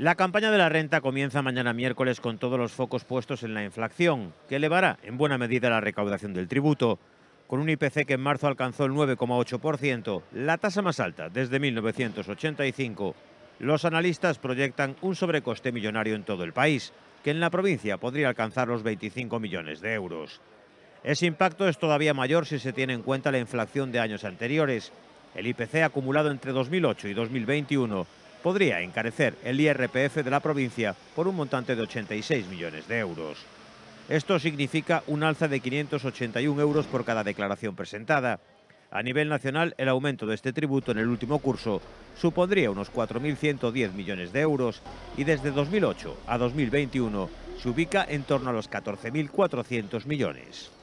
La campaña de la renta comienza mañana miércoles con todos los focos puestos en la inflación, que elevará en buena medida la recaudación del tributo, con un IPC que en marzo alcanzó el 9,8%, la tasa más alta desde 1985. Los analistas proyectan un sobrecoste millonario en todo el país, que en la provincia podría alcanzar los 25 millones de euros. Ese impacto es todavía mayor si se tiene en cuenta la inflación de años anteriores. El IPC acumulado entre 2008 y 2021 podría encarecer el IRPF de la provincia por un montante de 86 millones de euros. Esto significa un alza de 581 euros por cada declaración presentada. A nivel nacional, el aumento de este tributo en el último curso supondría unos 4.110 millones de euros y desde 2008 a 2021 se ubica en torno a los 14.400 millones.